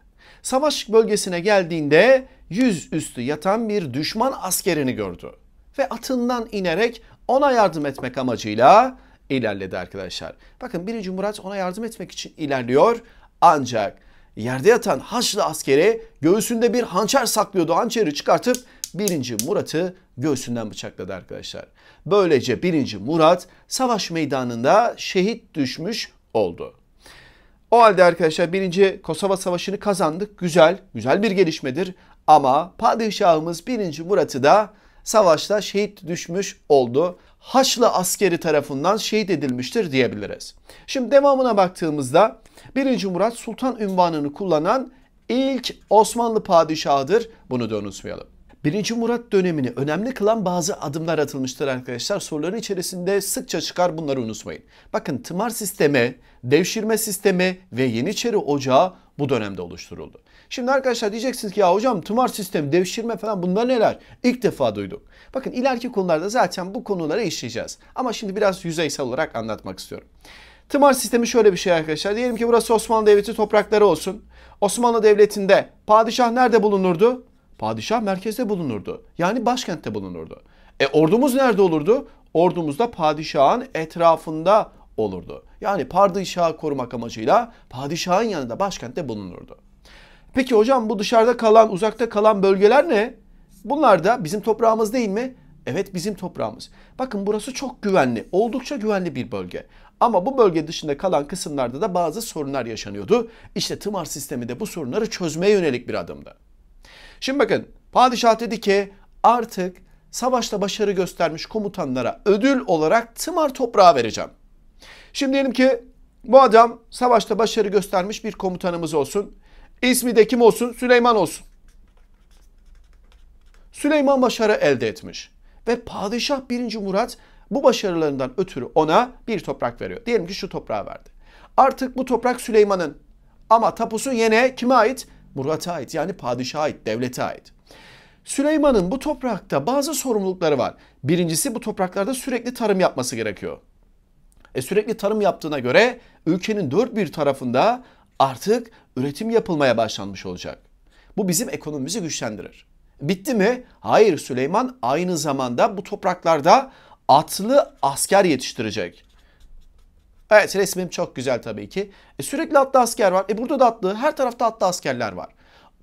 [SPEAKER 1] Savaş bölgesine geldiğinde yüzüstü yatan bir düşman askerini gördü ve atından inerek ona yardım etmek amacıyla ilerledi arkadaşlar. Bakın 1. Murat ona yardım etmek için ilerliyor ancak Yerde yatan Haçlı askere göğsünde bir hançer saklıyordu. Hançeri çıkartıp 1. Murat'ı göğsünden bıçakladı arkadaşlar. Böylece 1. Murat savaş meydanında şehit düşmüş oldu. O halde arkadaşlar 1. Kosova Savaşı'nı kazandık. Güzel, güzel bir gelişmedir. Ama padişahımız 1. Murat'ı da savaşta şehit düşmüş oldu. Haçlı askeri tarafından şehit edilmiştir diyebiliriz. Şimdi devamına baktığımızda 1. Murat Sultan ünvanını kullanan ilk Osmanlı padişahıdır. Bunu da unutmayalım. 1. Murat dönemini önemli kılan bazı adımlar atılmıştır arkadaşlar. Soruların içerisinde sıkça çıkar bunları unutmayın. Bakın tımar sistemi, devşirme sistemi ve Yeniçeri Ocağı bu dönemde oluşturuldu. Şimdi arkadaşlar diyeceksiniz ki ya hocam tımar sistemi, devşirme falan bunlar neler? İlk defa duyduk. Bakın ileriki konularda zaten bu konuları işleyeceğiz. Ama şimdi biraz yüzeysel olarak anlatmak istiyorum. Tımar sistemi şöyle bir şey arkadaşlar. Diyelim ki burası Osmanlı Devleti toprakları olsun. Osmanlı Devleti'nde padişah nerede bulunurdu? Padişah merkezde bulunurdu. Yani başkentte bulunurdu. E ordumuz nerede olurdu? Ordumuz da padişahın etrafında olurdu. Yani padişahı korumak amacıyla padişahın yanında başkentte bulunurdu. Peki hocam bu dışarıda kalan, uzakta kalan bölgeler ne? Bunlar da bizim toprağımız değil mi? Evet bizim toprağımız. Bakın burası çok güvenli, oldukça güvenli bir bölge. Ama bu bölge dışında kalan kısımlarda da bazı sorunlar yaşanıyordu. İşte tımar sistemi de bu sorunları çözmeye yönelik bir adımdı. Şimdi bakın padişah dedi ki artık savaşta başarı göstermiş komutanlara ödül olarak tımar toprağı vereceğim. Şimdi diyelim ki bu adam savaşta başarı göstermiş bir komutanımız olsun. İsmi de kim olsun? Süleyman olsun. Süleyman başarı elde etmiş. Ve Padişah 1. Murat bu başarılarından ötürü ona bir toprak veriyor. Diyelim ki şu toprağı verdi. Artık bu toprak Süleyman'ın ama tapusu yine kime ait? Murat'a ait yani padişaha ait, devlete ait. Süleyman'ın bu toprakta bazı sorumlulukları var. Birincisi bu topraklarda sürekli tarım yapması gerekiyor. E sürekli tarım yaptığına göre ülkenin dört bir tarafında artık üretim yapılmaya başlanmış olacak. Bu bizim ekonomimizi güçlendirir. Bitti mi? Hayır Süleyman aynı zamanda bu topraklarda atlı asker yetiştirecek. Evet resmim çok güzel tabii ki. E, sürekli atlı asker var. E burada da atlı, her tarafta atlı askerler var.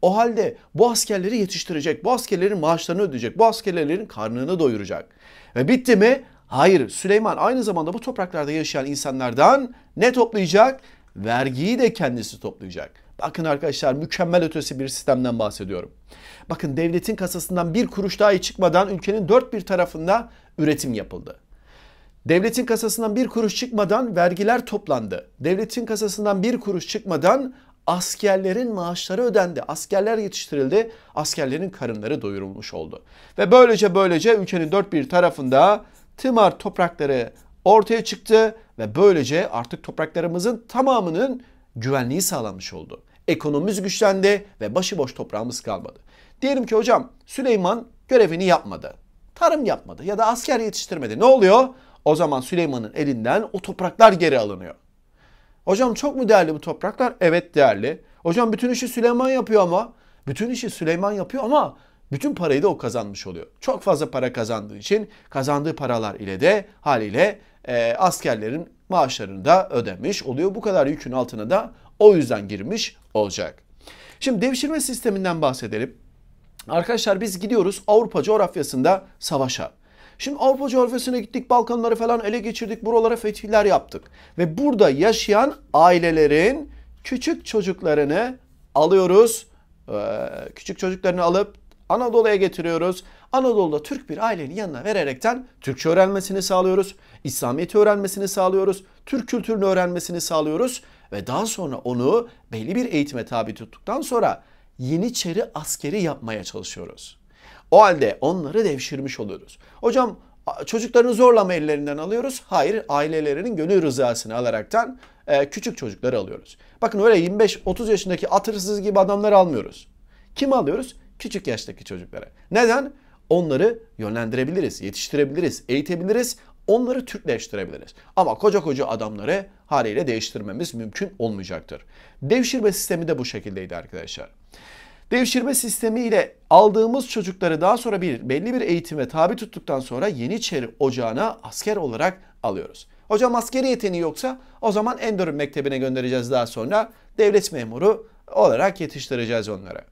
[SPEAKER 1] O halde bu askerleri yetiştirecek, bu askerlerin maaşlarını ödeyecek, bu askerlerin karnını doyuracak. Ve bitti mi? Hayır, Süleyman aynı zamanda bu topraklarda yaşayan insanlardan ne toplayacak? Vergiyi de kendisi toplayacak. Bakın arkadaşlar mükemmel ötesi bir sistemden bahsediyorum. Bakın devletin kasasından bir kuruş dahi çıkmadan ülkenin dört bir tarafında üretim yapıldı. Devletin kasasından bir kuruş çıkmadan vergiler toplandı. Devletin kasasından bir kuruş çıkmadan askerlerin maaşları ödendi. Askerler yetiştirildi. Askerlerin karınları doyurulmuş oldu. Ve böylece böylece ülkenin dört bir tarafında tımar toprakları ortaya çıktı ve böylece artık topraklarımızın tamamının güvenliği sağlanmış oldu ekonomimiz güçlendi ve başıboş toprağımız kalmadı. Diyelim ki hocam Süleyman görevini yapmadı. Tarım yapmadı ya da asker yetiştirmedi. Ne oluyor? O zaman Süleyman'ın elinden o topraklar geri alınıyor. Hocam çok mu değerli bu topraklar? Evet değerli. Hocam bütün işi Süleyman yapıyor ama bütün işi Süleyman yapıyor ama bütün parayı da o kazanmış oluyor. Çok fazla para kazandığı için kazandığı paralar ile de haliyle e, askerlerin maaşlarını da ödemiş oluyor. Bu kadar yükün altına da o yüzden girmiş olacak. Şimdi devşirme sisteminden bahsedelim. Arkadaşlar biz gidiyoruz Avrupa coğrafyasında savaşa. Şimdi Avrupa coğrafyasına gittik, Balkanları falan ele geçirdik, buralara fetihler yaptık. Ve burada yaşayan ailelerin küçük çocuklarını alıyoruz. Ee, küçük çocuklarını alıp Anadolu'ya getiriyoruz. Anadolu'da Türk bir ailenin yanına vererekten Türkçe öğrenmesini sağlıyoruz. İslamiyet'i öğrenmesini sağlıyoruz. Türk kültürünü öğrenmesini sağlıyoruz ve daha sonra onu belli bir eğitime tabi tuttuktan sonra Yeniçeri askeri yapmaya çalışıyoruz. O halde onları devşirmiş oluyoruz. Hocam çocuklarını zorla mı ellerinden alıyoruz? Hayır, ailelerinin gönül rızasını alaraktan e, küçük çocukları alıyoruz. Bakın öyle 25-30 yaşındaki atırsız gibi adamları almıyoruz. Kim alıyoruz? Küçük yaştaki çocuklara. Neden? Onları yönlendirebiliriz, yetiştirebiliriz, eğitebiliriz, onları Türkleştirebiliriz. Ama koca koca adamları haliyle değiştirmemiz mümkün olmayacaktır. Devşirme sistemi de bu şekildeydi arkadaşlar. Devşirme sistemi ile aldığımız çocukları daha sonra bir belli bir eğitime tabi tuttuktan sonra Yeniçeri Ocağı'na asker olarak alıyoruz. Hocam askeri yeteneği yoksa o zaman Endor'un mektebine göndereceğiz daha sonra devlet memuru olarak yetiştireceğiz onlara.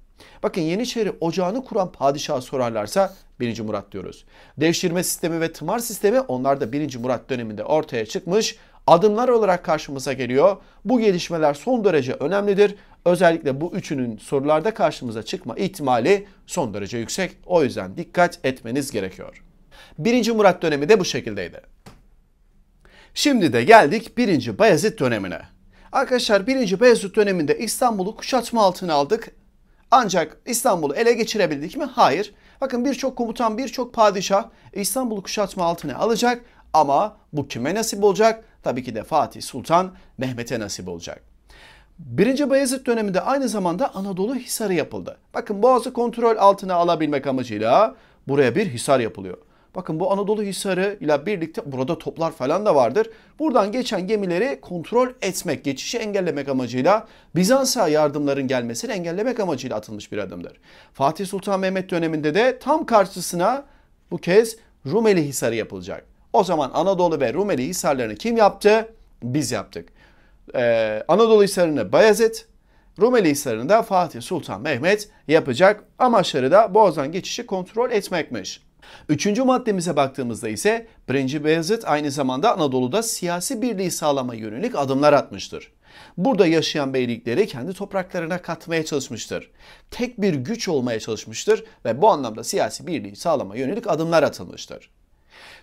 [SPEAKER 1] Bakın Yeniçeri ocağını kuran padişahı sorarlarsa 1. Murat diyoruz. Devşirme sistemi ve tımar sistemi onlar da 1. Murat döneminde ortaya çıkmış adımlar olarak karşımıza geliyor. Bu gelişmeler son derece önemlidir. Özellikle bu üçünün sorularda karşımıza çıkma ihtimali son derece yüksek. O yüzden dikkat etmeniz gerekiyor. 1. Murat dönemi de bu şekildeydi. Şimdi de geldik 1. Bayezid dönemine. Arkadaşlar 1. Beyazıt döneminde İstanbul'u kuşatma altına aldık. Ancak İstanbul'u ele geçirebildik mi? Hayır. Bakın birçok komutan, birçok padişah İstanbul'u kuşatma altına alacak ama bu kime nasip olacak? tabii ki de Fatih Sultan Mehmet'e nasip olacak. 1. Bayezid döneminde aynı zamanda Anadolu Hisarı yapıldı. Bakın Boğaz'ı kontrol altına alabilmek amacıyla buraya bir hisar yapılıyor. Bakın bu Anadolu Hisarı ile birlikte burada toplar falan da vardır. Buradan geçen gemileri kontrol etmek, geçişi engellemek amacıyla Bizans'a yardımların gelmesini engellemek amacıyla atılmış bir adımdır. Fatih Sultan Mehmet döneminde de tam karşısına bu kez Rumeli Hisarı yapılacak. O zaman Anadolu ve Rumeli hisarlarını kim yaptı? Biz yaptık. Ee, Anadolu hisarını Bayezid, Rumeli hisarını da Fatih Sultan Mehmet yapacak. Amaçları da Boğaz'dan geçişi kontrol etmekmiş. Üçüncü maddemize baktığımızda ise 1. Beyazıt aynı zamanda Anadolu'da siyasi birliği sağlama yönelik adımlar atmıştır. Burada yaşayan beylikleri kendi topraklarına katmaya çalışmıştır. Tek bir güç olmaya çalışmıştır ve bu anlamda siyasi birliği sağlama yönelik adımlar atılmıştır.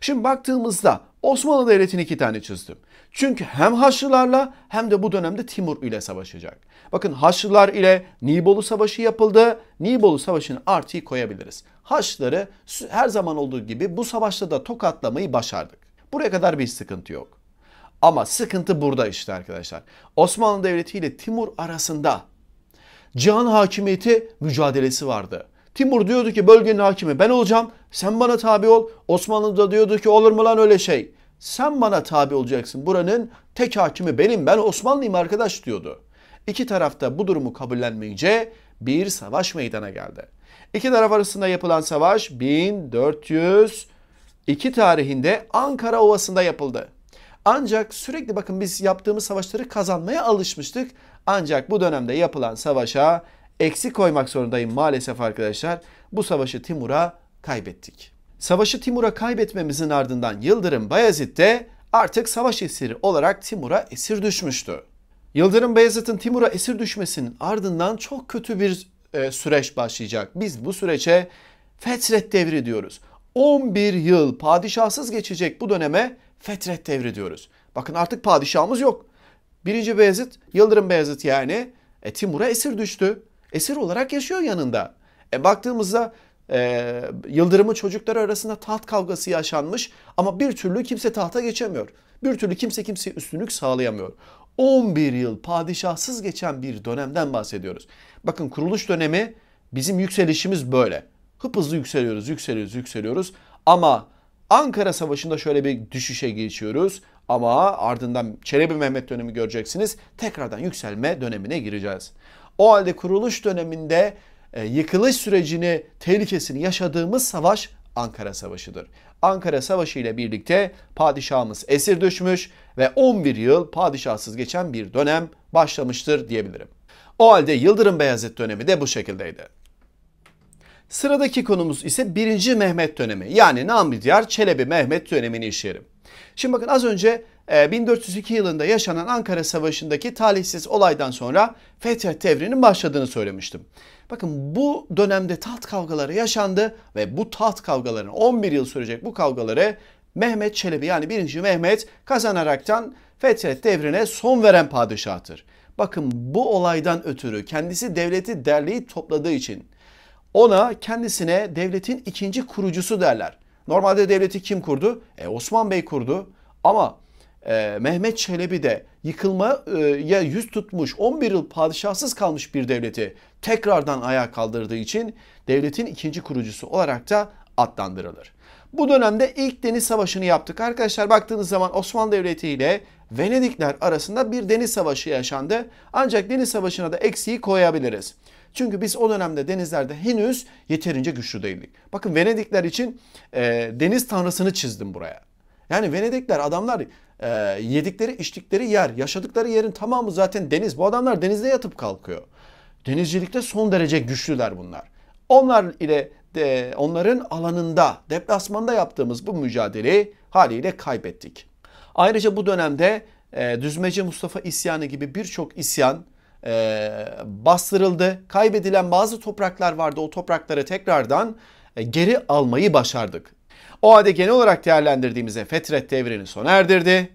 [SPEAKER 1] Şimdi baktığımızda Osmanlı Devleti'ni iki tane çizdim. Çünkü hem Haçlılarla hem de bu dönemde Timur ile savaşacak. Bakın Haçlılar ile Nibolu Savaşı yapıldı. Nibolu Savaşı'nı artıyı koyabiliriz. Haçlıları her zaman olduğu gibi bu savaşta da tokatlamayı başardık. Buraya kadar bir sıkıntı yok. Ama sıkıntı burada işte arkadaşlar. Osmanlı Devleti ile Timur arasında can hakimiyeti mücadelesi vardı. Timur diyordu ki bölgenin hakimi ben olacağım. Sen bana tabi ol. Osmanlı da diyordu ki olur mu lan öyle şey? Sen bana tabi olacaksın. Buranın tek hakimi benim. Ben Osmanlıyım arkadaş diyordu. İki tarafta bu durumu kabullenmeyince bir savaş meydana geldi. İki taraf arasında yapılan savaş 1402 tarihinde Ankara Ovası'nda yapıldı. Ancak sürekli bakın biz yaptığımız savaşları kazanmaya alışmıştık. Ancak bu dönemde yapılan savaşa eksik koymak zorundayım maalesef arkadaşlar. Bu savaşı Timur'a kaybettik. Savaşı Timur'a kaybetmemizin ardından Yıldırım Bayezid de artık savaş esiri olarak Timur'a esir düşmüştü. Yıldırım Bayezid'in Timur'a esir düşmesinin ardından çok kötü bir e, süreç başlayacak. Biz bu sürece Fetret Devri diyoruz. 11 yıl padişahsız geçecek bu döneme Fetret Devri diyoruz. Bakın artık padişahımız yok. Birinci Beyazıt, Yıldırım Beyazıt yani e, Timur'a esir düştü. Esir olarak yaşıyor yanında. E baktığımızda e, Yıldırım'ın çocukları arasında taht kavgası yaşanmış ama bir türlü kimse tahta geçemiyor. Bir türlü kimse kimseye üstünlük sağlayamıyor. 11 yıl padişahsız geçen bir dönemden bahsediyoruz. Bakın kuruluş dönemi bizim yükselişimiz böyle. Hıp hızlı yükseliyoruz, yükseliyoruz, yükseliyoruz. Ama Ankara Savaşı'nda şöyle bir düşüşe geçiyoruz. Ama ardından Çelebi Mehmet dönemi göreceksiniz. Tekrardan yükselme dönemine gireceğiz. O halde kuruluş döneminde e, yıkılış sürecini, tehlikesini yaşadığımız savaş Ankara Savaşı'dır. Ankara Savaşı ile birlikte padişahımız esir düşmüş ve 11 yıl padişahsız geçen bir dönem başlamıştır diyebilirim. O halde Yıldırım Beyazıt dönemi de bu şekildeydi. Sıradaki konumuz ise 1. Mehmet dönemi yani Namidiyar Çelebi Mehmet dönemini işleyelim. Şimdi bakın az önce 1402 ee, yılında yaşanan Ankara Savaşı'ndaki talihsiz olaydan sonra Fetret Devrinin başladığını söylemiştim. Bakın bu dönemde taht kavgaları yaşandı ve bu taht kavgalarını 11 yıl sürecek bu kavgaları Mehmet Çelebi yani 1. Mehmet kazanaraktan Fetret devrine son veren padişahtır. Bakın bu olaydan ötürü kendisi devleti derleyip topladığı için ona kendisine devletin ikinci kurucusu derler. Normalde devleti kim kurdu? E, Osman Bey kurdu. Ama e, Mehmet Çelebi de yıkılmaya e, yüz tutmuş 11 yıl padişahsız kalmış bir devleti tekrardan ayağa kaldırdığı için devletin ikinci kurucusu olarak da adlandırılır. Bu dönemde ilk deniz savaşını yaptık. Arkadaşlar baktığınız zaman Osmanlı Devleti ile Venedikler arasında bir deniz savaşı yaşandı. Ancak deniz savaşına da eksiği koyabiliriz. Çünkü biz o dönemde denizlerde henüz yeterince güçlü değildik. Bakın Venedikler için e, deniz tanrısını çizdim buraya. Yani Venedikler adamlar e, yedikleri içtikleri yer, yaşadıkları yerin tamamı zaten deniz. Bu adamlar denizde yatıp kalkıyor. Denizcilikte son derece güçlüler bunlar. Onlar ile de, onların alanında, deplasmanda yaptığımız bu mücadeleyi haliyle kaybettik. Ayrıca bu dönemde e, Düzmece Mustafa isyanı gibi birçok isyan e, bastırıldı. Kaybedilen bazı topraklar vardı. O toprakları tekrardan e, geri almayı başardık. O halde genel olarak değerlendirdiğimizde Fetret devrini sona erdirdi.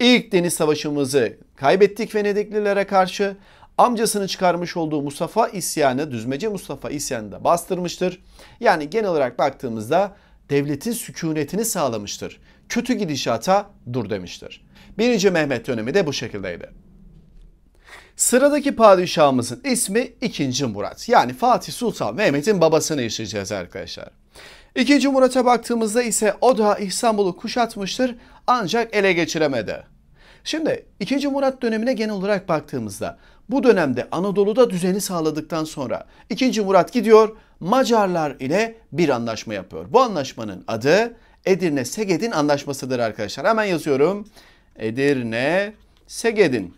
[SPEAKER 1] İlk deniz savaşımızı kaybettik Venediklilere karşı. Amcasını çıkarmış olduğu Mustafa isyanı, Düzmece Mustafa isyanı da bastırmıştır. Yani genel olarak baktığımızda devletin sükunetini sağlamıştır. Kötü gidişata dur demiştir. Birinci Mehmet dönemi de bu şekildeydi. Sıradaki padişahımızın ismi 2. Murat. Yani Fatih Sultan Mehmet'in babasını işleyeceğiz arkadaşlar. İkinci Murat'a baktığımızda ise o da İstanbul'u kuşatmıştır ancak ele geçiremedi. Şimdi 2. Murat dönemine genel olarak baktığımızda bu dönemde Anadolu'da düzeni sağladıktan sonra 2. Murat gidiyor Macarlar ile bir anlaşma yapıyor. Bu anlaşmanın adı Edirne Segedin Anlaşması'dır arkadaşlar. Hemen yazıyorum. Edirne Segedin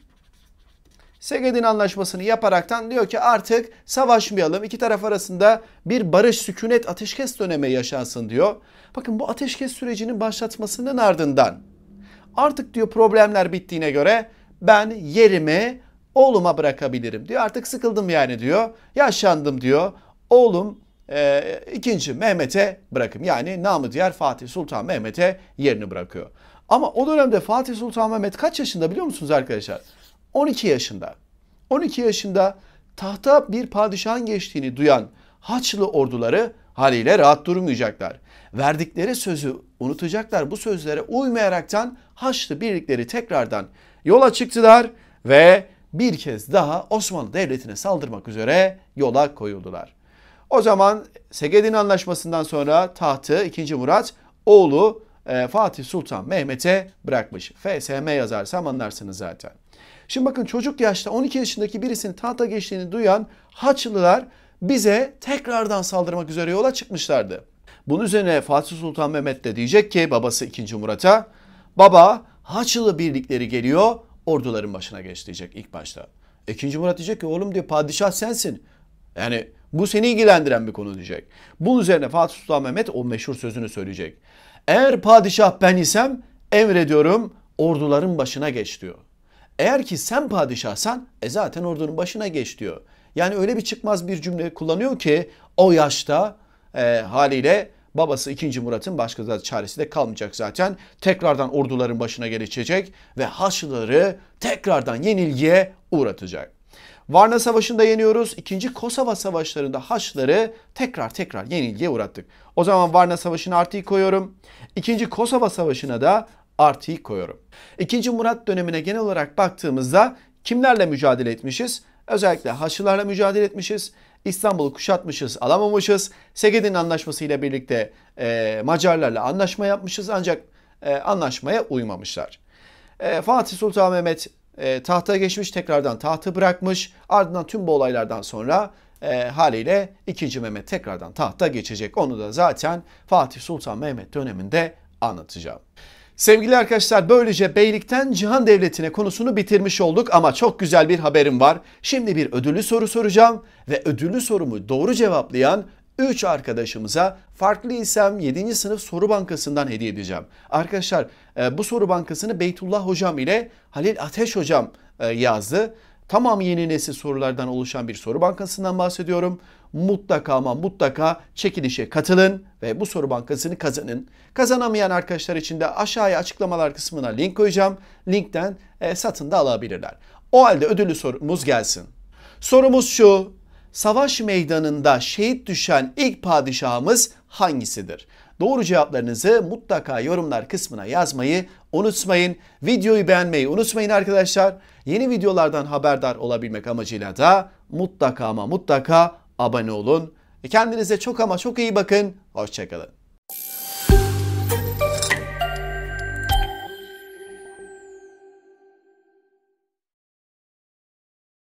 [SPEAKER 1] Segedin anlaşmasını yaparaktan diyor ki artık savaşmayalım. İki taraf arasında bir barış, sükunet, ateşkes dönemi yaşansın diyor. Bakın bu ateşkes sürecinin başlatmasının ardından artık diyor problemler bittiğine göre ben yerimi oğluma bırakabilirim diyor. Artık sıkıldım yani diyor. yaşandım diyor. Oğlum e, ikinci Mehmet'e bırakım. Yani namı diğer Fatih Sultan Mehmet'e yerini bırakıyor. Ama o dönemde Fatih Sultan Mehmet kaç yaşında biliyor musunuz arkadaşlar? 12 yaşında. 12 yaşında tahta bir padişahın geçtiğini duyan Haçlı orduları haliyle rahat durmayacaklar. Verdikleri sözü unutacaklar. Bu sözlere uymayaraktan Haçlı birlikleri tekrardan yola çıktılar ve bir kez daha Osmanlı Devleti'ne saldırmak üzere yola koyuldular. O zaman Segedin Anlaşması'ndan sonra tahtı 2. Murat oğlu e, Fatih Sultan Mehmet'e bırakmış. FSM yazarsam anlarsınız zaten. Şimdi bakın çocuk yaşta 12 yaşındaki birisinin tahta geçtiğini duyan Haçlılar bize tekrardan saldırmak üzere yola çıkmışlardı. Bunun üzerine Fatih Sultan Mehmet de diyecek ki babası 2. Murat'a baba Haçlı birlikleri geliyor orduların başına geç diyecek ilk başta. 2. Murat diyecek ki oğlum diyor padişah sensin. Yani bu seni ilgilendiren bir konu diyecek. Bunun üzerine Fatih Sultan Mehmet o meşhur sözünü söyleyecek. Eğer padişah ben isem emrediyorum orduların başına geç diyor. Eğer ki sen padişahsan e zaten ordunun başına geç diyor. Yani öyle bir çıkmaz bir cümle kullanıyor ki o yaşta e, haliyle babası 2. Murat'ın başka da çaresi de kalmayacak zaten. Tekrardan orduların başına gelişecek ve Haçlıları tekrardan yenilgiye uğratacak. Varna Savaşı'nda yeniyoruz. İkinci Kosova Savaşları'nda Haçlıları tekrar tekrar yenilgiye uğrattık. O zaman Varna Savaşı'na artıyı koyuyorum. İkinci Kosova Savaşı'na da artıyı koyuyorum. 2. Murat dönemine genel olarak baktığımızda kimlerle mücadele etmişiz? Özellikle Haçlılarla mücadele etmişiz. İstanbul'u kuşatmışız, alamamışız. Segedin Anlaşması ile birlikte e, Macarlarla anlaşma yapmışız ancak e, anlaşmaya uymamışlar. E, Fatih Sultan Mehmet e, tahta geçmiş, tekrardan tahtı bırakmış. Ardından tüm bu olaylardan sonra e, haliyle 2. Mehmet tekrardan tahta geçecek. Onu da zaten Fatih Sultan Mehmet döneminde anlatacağım. Sevgili arkadaşlar böylece beylikten cihan devletine konusunu bitirmiş olduk ama çok güzel bir haberim var. Şimdi bir ödüllü soru soracağım ve ödüllü sorumu doğru cevaplayan 3 arkadaşımıza farklı isem 7. sınıf soru bankasından hediye edeceğim. Arkadaşlar e, bu soru bankasını Beytullah hocam ile Halil Ateş hocam e, yazdı. Tamam yeni nesil sorulardan oluşan bir soru bankasından bahsediyorum mutlaka ama mutlaka çekilişe katılın ve bu soru bankasını kazanın. Kazanamayan arkadaşlar için de aşağıya açıklamalar kısmına link koyacağım. Linkten e, satın da alabilirler. O halde ödüllü sorumuz gelsin. Sorumuz şu. Savaş meydanında şehit düşen ilk padişahımız hangisidir? Doğru cevaplarınızı mutlaka yorumlar kısmına yazmayı unutmayın. Videoyu beğenmeyi unutmayın arkadaşlar. Yeni videolardan haberdar olabilmek amacıyla da mutlaka ama mutlaka abone olun. Kendinize çok ama çok iyi bakın. Hoşçakalın.